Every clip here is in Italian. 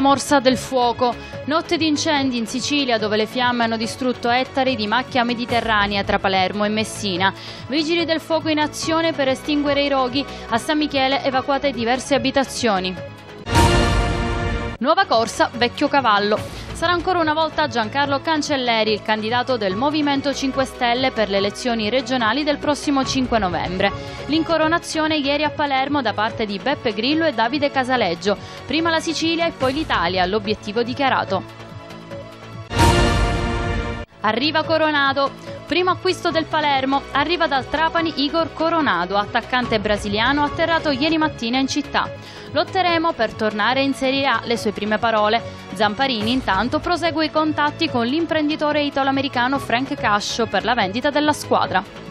la morsa del fuoco. Notte di incendi in Sicilia dove le fiamme hanno distrutto ettari di macchia mediterranea tra Palermo e Messina. Vigili del fuoco in azione per estinguere i roghi. A San Michele evacuate diverse abitazioni. Nuova corsa, vecchio cavallo. Sarà ancora una volta Giancarlo Cancelleri, il candidato del Movimento 5 Stelle per le elezioni regionali del prossimo 5 novembre. L'incoronazione ieri a Palermo da parte di Beppe Grillo e Davide Casaleggio. Prima la Sicilia e poi l'Italia, l'obiettivo dichiarato. Arriva Coronado. Primo acquisto del Palermo, arriva dal Trapani Igor Coronado, attaccante brasiliano atterrato ieri mattina in città. Lotteremo per tornare in Serie A, le sue prime parole. Zamparini intanto prosegue i contatti con l'imprenditore italo-americano Frank Cascio per la vendita della squadra.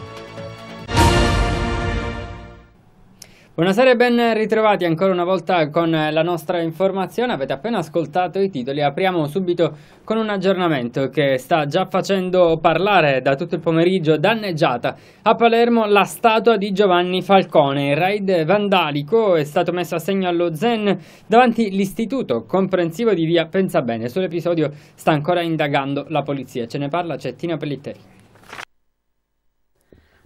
Buonasera e ben ritrovati ancora una volta con la nostra informazione. Avete appena ascoltato i titoli. Apriamo subito con un aggiornamento che sta già facendo parlare da tutto il pomeriggio. Danneggiata a Palermo la statua di Giovanni Falcone. Il raid vandalico è stato messo a segno allo Zen davanti all'istituto comprensivo di via Pensabene. Sull'episodio sta ancora indagando la polizia. Ce ne parla Cettina Pellitteri.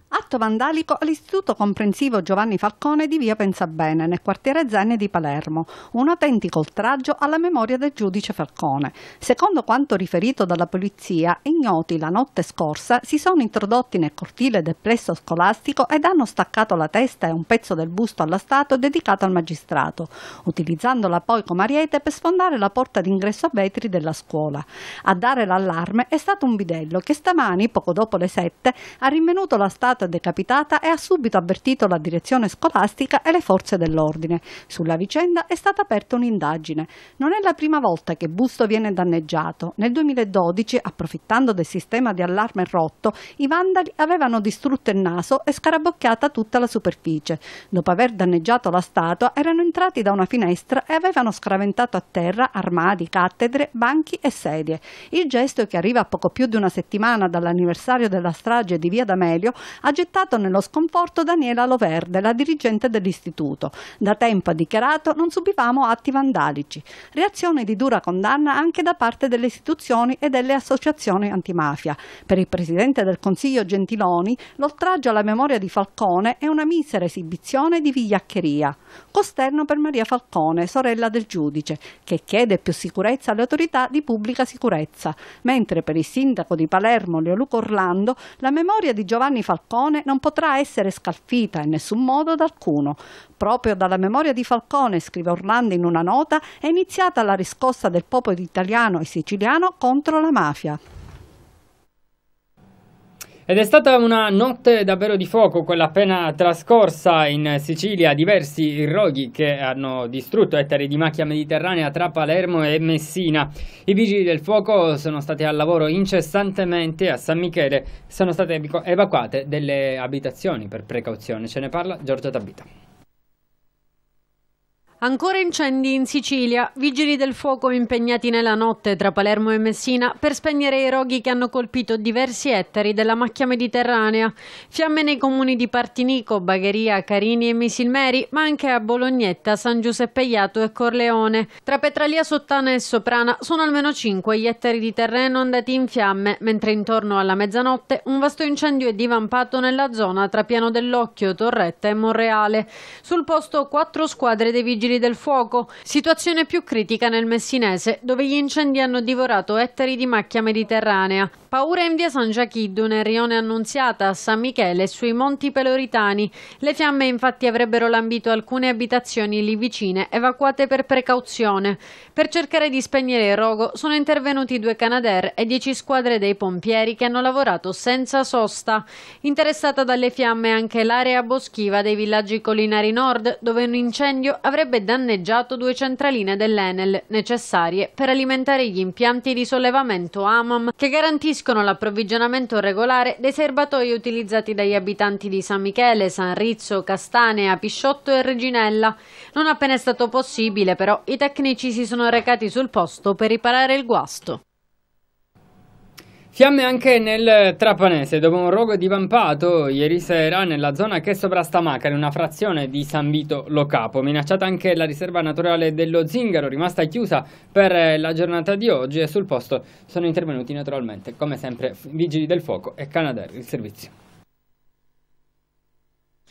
Atto vandalico all'Istituto Comprensivo Giovanni Falcone di Via Pensabene, nel quartiere Zenne di Palermo, un autentico oltraggio alla memoria del giudice Falcone. Secondo quanto riferito dalla polizia, ignoti la notte scorsa si sono introdotti nel cortile del plesso scolastico ed hanno staccato la testa e un pezzo del busto alla statua dedicato al magistrato, utilizzandola poi come ariete per sfondare la porta d'ingresso a vetri della scuola. A dare l'allarme è stato un bidello che stamani, poco dopo le sette, ha rinvenuto la statua stata decapitata e ha subito avvertito la direzione scolastica e le forze dell'ordine. Sulla vicenda è stata aperta un'indagine. Non è la prima volta che Busto viene danneggiato. Nel 2012, approfittando del sistema di allarme rotto, i vandali avevano distrutto il naso e scarabocchiata tutta la superficie. Dopo aver danneggiato la statua, erano entrati da una finestra e avevano scraventato a terra armadi, cattedre, banchi e sedie. Il gesto che arriva a poco più di una settimana dall'anniversario della strage di Via D'Amelio ha gettato nello sconforto Daniela Loverde, la dirigente dell'istituto. Da tempo ha dichiarato non subivamo atti vandalici. Reazione di dura condanna anche da parte delle istituzioni e delle associazioni antimafia. Per il presidente del Consiglio Gentiloni, l'oltraggio alla memoria di Falcone è una misera esibizione di vigliaccheria. Costerno per Maria Falcone, sorella del giudice, che chiede più sicurezza alle autorità di pubblica sicurezza, mentre per il sindaco di Palermo, Leoluco Orlando, la memoria di Giovanni Falcone Falcone non potrà essere scalfita in nessun modo da alcuno. Proprio dalla memoria di Falcone, scrive Orlando in una nota, è iniziata la riscossa del popolo italiano e siciliano contro la mafia. Ed è stata una notte davvero di fuoco, quella appena trascorsa in Sicilia, diversi roghi che hanno distrutto ettari di macchia mediterranea tra Palermo e Messina. I vigili del fuoco sono stati al lavoro incessantemente a San Michele, sono state evacuate delle abitazioni per precauzione. Ce ne parla Giorgio Tabita. Ancora incendi in Sicilia, vigili del fuoco impegnati nella notte tra Palermo e Messina per spegnere i roghi che hanno colpito diversi ettari della macchia mediterranea. Fiamme nei comuni di Partinico, Bagheria, Carini e Misilmeri, ma anche a Bolognetta, San Giuseppe Iato e Corleone. Tra Petralia Sottana e Soprana sono almeno 5 gli ettari di terreno andati in fiamme, mentre intorno alla mezzanotte un vasto incendio è divampato nella zona tra Piano dell'Occhio, Torretta e Monreale. Sul posto quattro squadre dei vigili vigili del fuoco. Situazione più critica nel Messinese, dove gli incendi hanno divorato ettari di macchia mediterranea. Paura in via San Giachiddu, nel rione Annunziata, a San Michele sui Monti Peloritani. Le fiamme infatti avrebbero lambito alcune abitazioni lì vicine, evacuate per precauzione. Per cercare di spegnere il rogo sono intervenuti due Canadair e dieci squadre dei pompieri che hanno lavorato senza sosta. Interessata dalle fiamme anche l'area boschiva dei villaggi collinari nord, dove un incendio avrebbe avrebbe danneggiato due centraline dell'Enel necessarie per alimentare gli impianti di sollevamento AMAM che garantiscono l'approvvigionamento regolare dei serbatoi utilizzati dagli abitanti di San Michele, San Rizzo, Castanea, Pisciotto e Reginella. Non appena è stato possibile però i tecnici si sono recati sul posto per riparare il guasto. Fiamme anche nel Trapanese, dopo un rogo divampato ieri sera nella zona che sovrasta Macari, una frazione di San Vito Lo Capo. Minacciata anche la riserva naturale dello Zingaro, rimasta chiusa per eh, la giornata di oggi e sul posto sono intervenuti naturalmente, come sempre, Vigili del Fuoco e Canadair, il servizio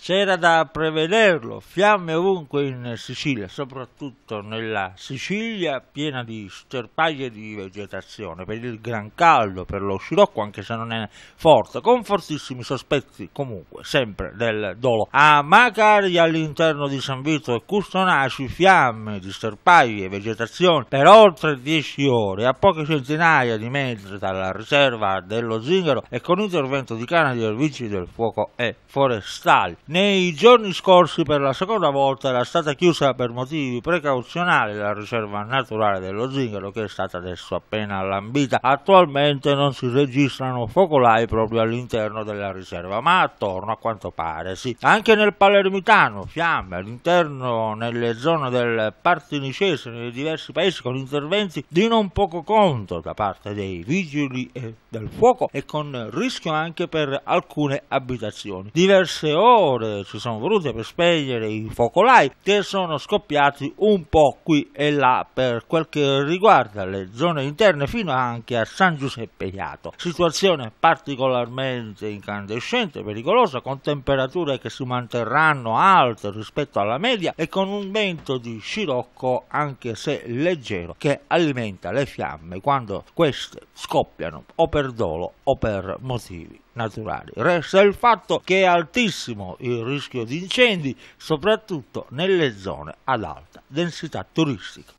c'era da prevederlo, fiamme ovunque in Sicilia, soprattutto nella Sicilia piena di sterpaglie di vegetazione, per il gran caldo, per lo scirocco anche se non è forte, con fortissimi sospetti comunque sempre del dolo. A Macari all'interno di San Vito e Custonaci fiamme di sterpaglie e vegetazione per oltre 10 ore, a poche centinaia di metri dalla riserva dello Zingaro e con intervento di canadier vigili del fuoco e forestali. Nei giorni scorsi per la seconda volta era stata chiusa per motivi precauzionali la riserva naturale dello zingaro che è stata adesso appena allambita. Attualmente non si registrano focolai proprio all'interno della riserva ma attorno a quanto pare sì. Anche nel Palermitano fiamme all'interno nelle zone del Partinicese nei diversi paesi con interventi di non poco conto da parte dei vigili eh, del fuoco e con rischio anche per alcune abitazioni. Diverse ore ore ci sono volute per spegnere i focolai che sono scoppiati un po' qui e là per quel che riguarda le zone interne fino anche a San Giuseppe Iato. Situazione particolarmente incandescente, pericolosa, con temperature che si manterranno alte rispetto alla media e con un vento di scirocco anche se leggero che alimenta le fiamme quando queste scoppiano o per dolo o per motivi naturali. Resta il fatto che è altissimo il rischio di incendi, soprattutto nelle zone ad alta densità turistica.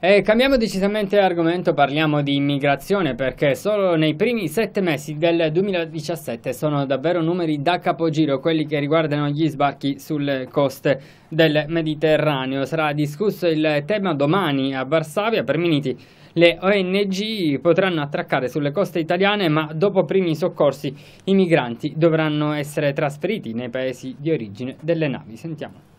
E cambiamo decisamente argomento, parliamo di immigrazione perché solo nei primi sette mesi del 2017 sono davvero numeri da capogiro quelli che riguardano gli sbarchi sulle coste del Mediterraneo. Sarà discusso il tema domani a Varsavia per minuti le ONG potranno attraccare sulle coste italiane ma dopo primi soccorsi i migranti dovranno essere trasferiti nei paesi di origine delle navi. Sentiamo.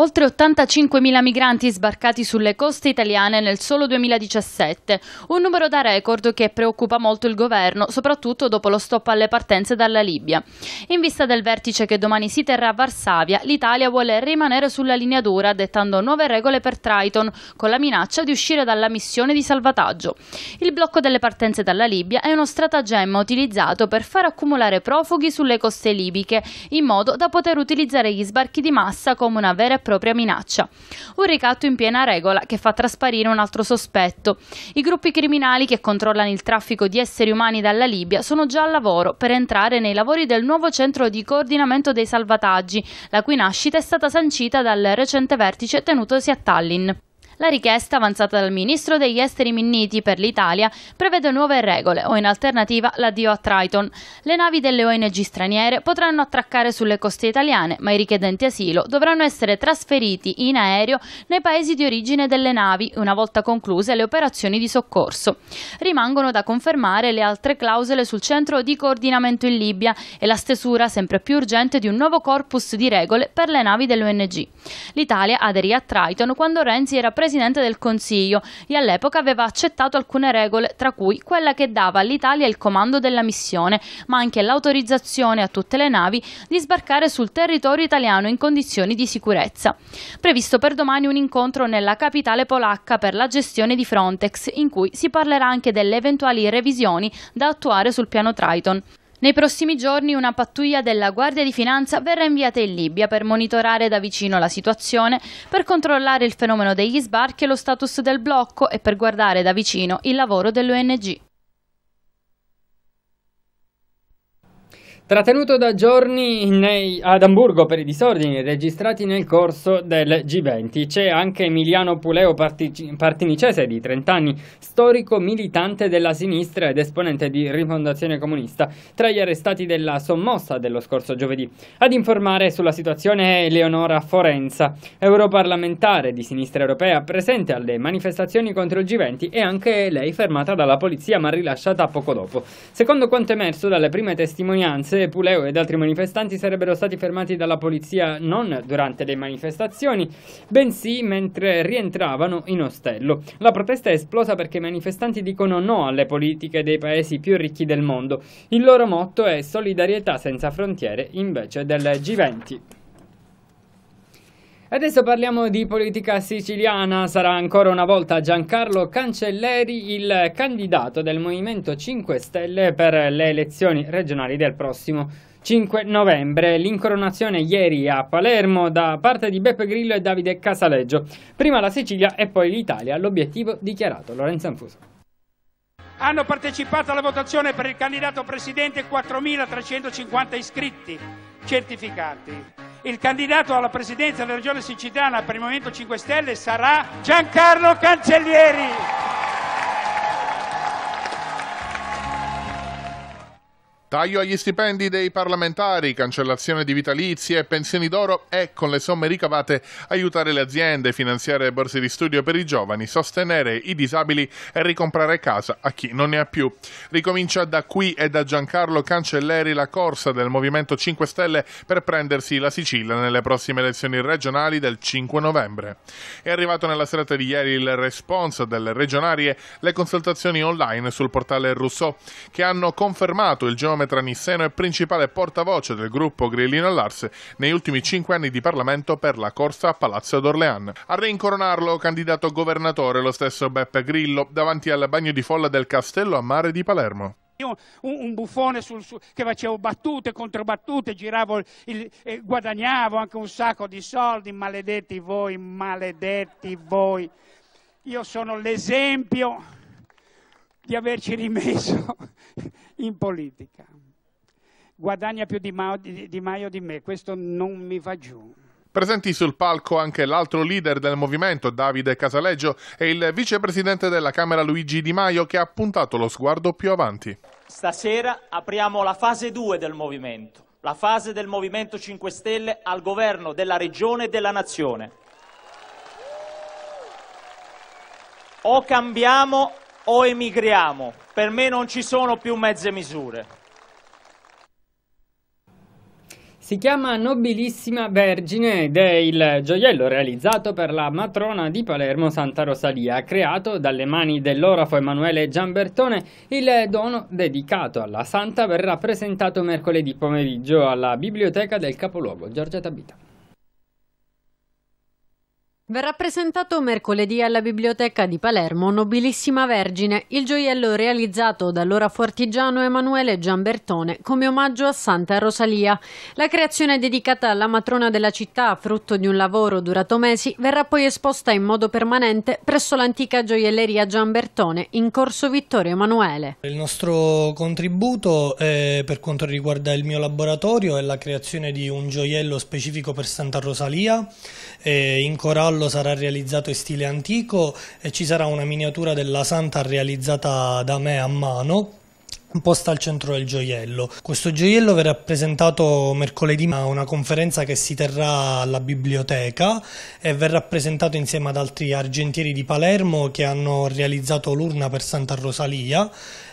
Oltre 85.000 migranti sbarcati sulle coste italiane nel solo 2017, un numero da record che preoccupa molto il governo, soprattutto dopo lo stop alle partenze dalla Libia. In vista del vertice che domani si terrà a Varsavia, l'Italia vuole rimanere sulla linea dura, dettando nuove regole per Triton, con la minaccia di uscire dalla missione di salvataggio. Il blocco delle partenze dalla Libia è uno stratagemma utilizzato per far accumulare profughi sulle coste libiche, in modo da poter utilizzare gli sbarchi di massa come una vera e propria minaccia. Un ricatto in piena regola che fa trasparire un altro sospetto. I gruppi criminali che controllano il traffico di esseri umani dalla Libia sono già al lavoro per entrare nei lavori del nuovo centro di coordinamento dei salvataggi, la cui nascita è stata sancita dal recente vertice tenutosi a Tallinn. La richiesta avanzata dal ministro degli esteri Minniti per l'Italia prevede nuove regole o in alternativa l'addio a Triton. Le navi delle ONG straniere potranno attraccare sulle coste italiane, ma i richiedenti asilo dovranno essere trasferiti in aereo nei paesi di origine delle navi una volta concluse le operazioni di soccorso. Rimangono da confermare le altre clausole sul centro di coordinamento in Libia e la stesura sempre più urgente di un nuovo corpus di regole per le navi dell'ONG. L'Italia aderì a Triton quando Renzi era presidente Presidente del Consiglio e all'epoca aveva accettato alcune regole, tra cui quella che dava all'Italia il comando della missione, ma anche l'autorizzazione a tutte le navi di sbarcare sul territorio italiano in condizioni di sicurezza. Previsto per domani un incontro nella capitale polacca per la gestione di Frontex, in cui si parlerà anche delle eventuali revisioni da attuare sul piano Triton. Nei prossimi giorni una pattuglia della Guardia di Finanza verrà inviata in Libia per monitorare da vicino la situazione, per controllare il fenomeno degli sbarchi e lo status del blocco e per guardare da vicino il lavoro dell'ONG. Trattenuto da giorni nei, ad Amburgo per i disordini registrati nel corso del G20, c'è anche Emiliano Puleo Partinicese di 30 anni, storico militante della sinistra ed esponente di Rifondazione Comunista, tra gli arrestati della sommossa dello scorso giovedì. Ad informare sulla situazione è Eleonora Forenza, europarlamentare di sinistra europea, presente alle manifestazioni contro il G20 e anche lei fermata dalla polizia ma rilasciata poco dopo. Secondo quanto emerso dalle prime testimonianze, se Puleo ed altri manifestanti sarebbero stati fermati dalla polizia non durante le manifestazioni, bensì mentre rientravano in ostello. La protesta è esplosa perché i manifestanti dicono no alle politiche dei paesi più ricchi del mondo. Il loro motto è solidarietà senza frontiere invece del G20. Adesso parliamo di politica siciliana, sarà ancora una volta Giancarlo Cancelleri il candidato del Movimento 5 Stelle per le elezioni regionali del prossimo 5 novembre, l'incoronazione ieri a Palermo da parte di Beppe Grillo e Davide Casaleggio, prima la Sicilia e poi l'Italia, l'obiettivo dichiarato, Lorenzo Anfuso hanno partecipato alla votazione per il candidato presidente 4.350 iscritti certificati il candidato alla presidenza della regione siciliana per il Movimento 5 Stelle sarà Giancarlo Cancellieri. Taglio agli stipendi dei parlamentari, cancellazione di vitalizie, e pensioni d'oro e, con le somme ricavate, aiutare le aziende, finanziare borse di studio per i giovani, sostenere i disabili e ricomprare casa a chi non ne ha più. Ricomincia da qui e da Giancarlo Cancelleri la corsa del Movimento 5 Stelle per prendersi la Sicilia nelle prossime elezioni regionali del 5 novembre. È arrivato nella serata di ieri il responso delle regionarie le consultazioni online sul portale Rousseau, che hanno confermato il giorno chilometra Nisseno e principale portavoce del gruppo Grillino all'Ars negli ultimi cinque anni di Parlamento per la corsa a Palazzo d'Orlean. A rincoronarlo, candidato governatore, lo stesso Beppe Grillo, davanti al bagno di folla del Castello a Mare di Palermo. Io un, un buffone sul, su, che facevo battute, controbattute, giravo il, eh, guadagnavo anche un sacco di soldi, maledetti voi, maledetti voi. Io sono l'esempio di averci rimesso in politica. Guadagna più Di Maio di me, questo non mi va giù. Presenti sul palco anche l'altro leader del movimento, Davide Casaleggio, e il vicepresidente della Camera Luigi Di Maio che ha puntato lo sguardo più avanti. Stasera apriamo la fase 2 del movimento, la fase del Movimento 5 Stelle al governo della regione e della nazione. O cambiamo o emigriamo. Per me non ci sono più mezze misure. Si chiama Nobilissima Vergine ed è il gioiello realizzato per la matrona di Palermo Santa Rosalia, creato dalle mani dell'orafo Emanuele Giambertone. Il dono dedicato alla santa verrà presentato mercoledì pomeriggio alla biblioteca del capoluogo Giorgia Tabita. Verrà presentato mercoledì alla Biblioteca di Palermo Nobilissima Vergine, il gioiello realizzato dall'ora fortigiano Emanuele Giambertone come omaggio a Santa Rosalia. La creazione dedicata alla matrona della città, frutto di un lavoro durato mesi, verrà poi esposta in modo permanente presso l'antica gioielleria Giambertone in corso Vittorio Emanuele. Il nostro contributo eh, per quanto riguarda il mio laboratorio è la creazione di un gioiello specifico per Santa Rosalia eh, in corallo cavallo sarà realizzato in stile antico e ci sarà una miniatura della santa realizzata da me a mano posta al centro del gioiello. Questo gioiello verrà presentato mercoledì a una conferenza che si terrà alla biblioteca e verrà presentato insieme ad altri argentieri di Palermo che hanno realizzato l'urna per Santa Rosalia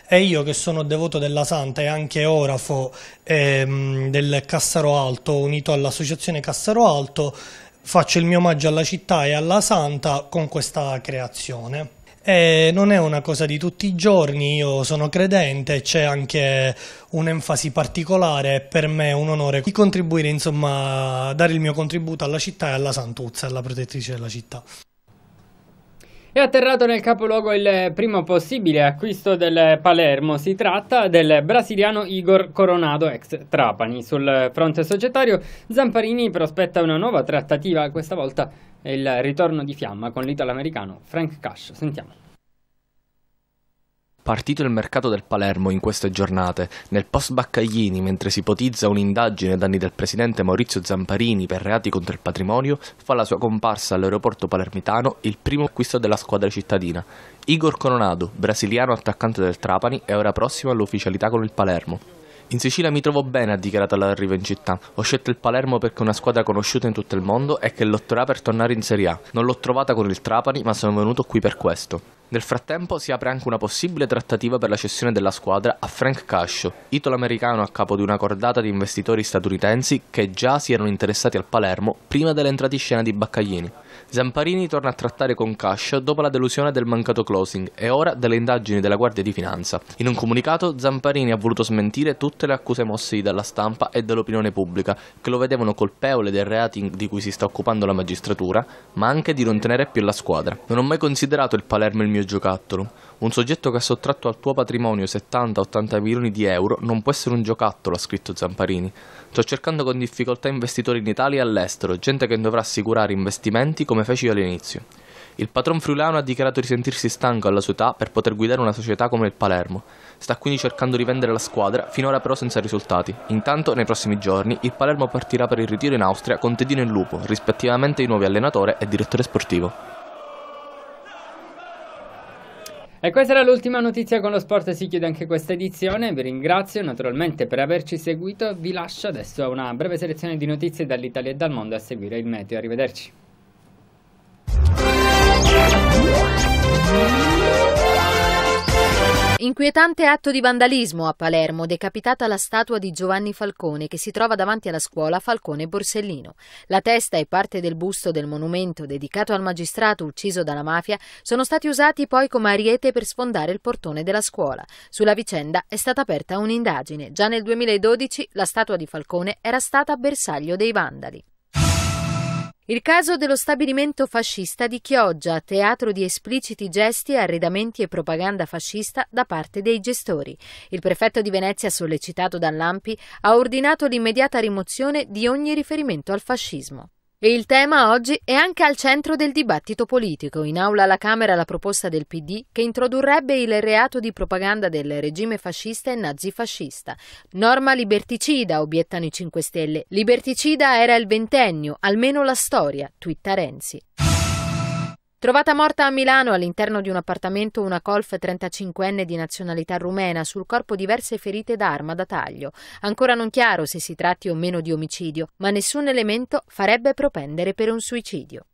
e io che sono devoto della Santa e anche orafo ehm, del Cassaro Alto unito all'associazione Cassaro Alto faccio il mio omaggio alla città e alla santa con questa creazione. E non è una cosa di tutti i giorni, io sono credente, c'è anche un'enfasi particolare, per me è un onore di contribuire, insomma, dare il mio contributo alla città e alla santuzza, alla protettrice della città. È atterrato nel capoluogo il primo possibile acquisto del Palermo. Si tratta del brasiliano Igor Coronado, ex Trapani. Sul fronte societario, Zamparini prospetta una nuova trattativa, questa volta il ritorno di fiamma con l'italo-americano Frank Cash. Sentiamo. Partito il mercato del Palermo in queste giornate, nel post Baccaglini, mentre si ipotizza un'indagine a danni del presidente Maurizio Zamparini per reati contro il patrimonio, fa la sua comparsa all'aeroporto palermitano il primo acquisto della squadra cittadina. Igor Coronado, brasiliano attaccante del Trapani, è ora prossimo all'ufficialità con il Palermo. In Sicilia mi trovo bene, ha dichiarato all'arrivo in città. Ho scelto il Palermo perché è una squadra conosciuta in tutto il mondo e che lotterà per tornare in Serie A. Non l'ho trovata con il Trapani, ma sono venuto qui per questo. Nel frattempo si apre anche una possibile trattativa per la cessione della squadra a Frank Cascio, italo-americano a capo di una cordata di investitori statunitensi che già si erano interessati al Palermo prima dell'entrata in scena di Baccaglini. Zamparini torna a trattare con Cash dopo la delusione del mancato closing e ora delle indagini della Guardia di Finanza. In un comunicato Zamparini ha voluto smentire tutte le accuse mosse dalla stampa e dall'opinione pubblica che lo vedevano colpevole dei reati di cui si sta occupando la magistratura, ma anche di non tenere più la squadra. Non ho mai considerato il Palermo il mio giocattolo. Un soggetto che ha sottratto al tuo patrimonio 70-80 milioni di euro non può essere un giocattolo, ha scritto Zamparini. Sto cercando con difficoltà investitori in Italia e all'estero, gente che dovrà assicurare investimenti come feci io all'inizio. Il patron friulano ha dichiarato di sentirsi stanco alla sua età per poter guidare una società come il Palermo. Sta quindi cercando di vendere la squadra, finora però senza risultati. Intanto, nei prossimi giorni, il Palermo partirà per il ritiro in Austria con Tedino e Lupo, rispettivamente i nuovi allenatore e direttore sportivo. E questa era l'ultima notizia con lo sport, si chiude anche questa edizione, vi ringrazio naturalmente per averci seguito, vi lascio adesso a una breve selezione di notizie dall'Italia e dal mondo a seguire il meteo, arrivederci. Inquietante atto di vandalismo a Palermo, decapitata la statua di Giovanni Falcone che si trova davanti alla scuola Falcone Borsellino. La testa e parte del busto del monumento dedicato al magistrato ucciso dalla mafia sono stati usati poi come ariete per sfondare il portone della scuola. Sulla vicenda è stata aperta un'indagine. Già nel 2012 la statua di Falcone era stata bersaglio dei vandali. Il caso dello stabilimento fascista di Chioggia, teatro di espliciti gesti, arredamenti e propaganda fascista da parte dei gestori. Il prefetto di Venezia, sollecitato dall'Ampi, ha ordinato l'immediata rimozione di ogni riferimento al fascismo. E il tema oggi è anche al centro del dibattito politico. In aula alla Camera la proposta del PD che introdurrebbe il reato di propaganda del regime fascista e nazifascista. Norma liberticida, obiettano i 5 Stelle. Liberticida era il ventennio, almeno la storia, twitta Renzi. Trovata morta a Milano all'interno di un appartamento una colf 35enne di nazionalità rumena, sul corpo diverse ferite d'arma da taglio. Ancora non chiaro se si tratti o meno di omicidio, ma nessun elemento farebbe propendere per un suicidio.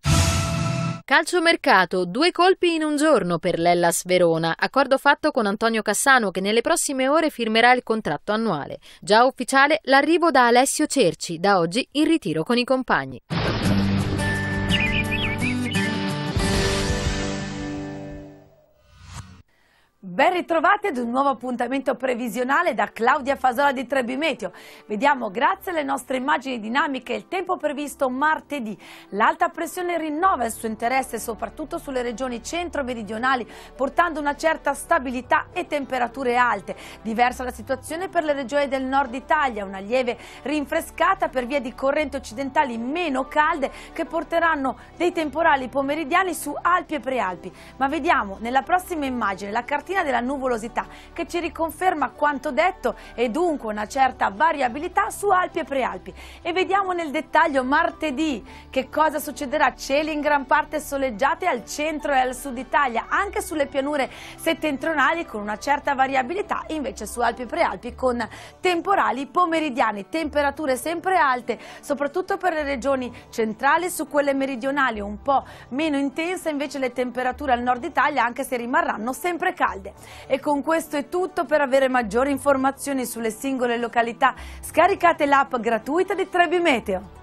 Calciomercato, due colpi in un giorno per l'Ellas Verona, accordo fatto con Antonio Cassano che nelle prossime ore firmerà il contratto annuale. Già ufficiale l'arrivo da Alessio Cerci, da oggi in ritiro con i compagni. Ben ritrovati ad un nuovo appuntamento previsionale da Claudia Fasola di Trebimeteo. Vediamo grazie alle nostre immagini dinamiche il tempo previsto martedì. L'alta pressione rinnova il suo interesse soprattutto sulle regioni centro-meridionali portando una certa stabilità e temperature alte. Diversa la situazione per le regioni del nord Italia, una lieve rinfrescata per via di correnti occidentali meno calde che porteranno dei temporali pomeridiani su Alpi e Prealpi. Ma vediamo nella prossima immagine la cartina copertina della nuvolosità che ci riconferma quanto detto e dunque una certa variabilità su Alpi e Prealpi. E vediamo nel dettaglio martedì che cosa succederà. Cieli in gran parte soleggiati al centro e al sud Italia, anche sulle pianure settentrionali con una certa variabilità, invece su Alpi e Prealpi con temporali pomeridiani, temperature sempre alte, soprattutto per le regioni centrali, su quelle meridionali un po' meno intense, invece le temperature al nord Italia, anche se rimarranno sempre calde calde. E con questo è tutto, per avere maggiori informazioni sulle singole località scaricate l'app gratuita di Trebi Meteo.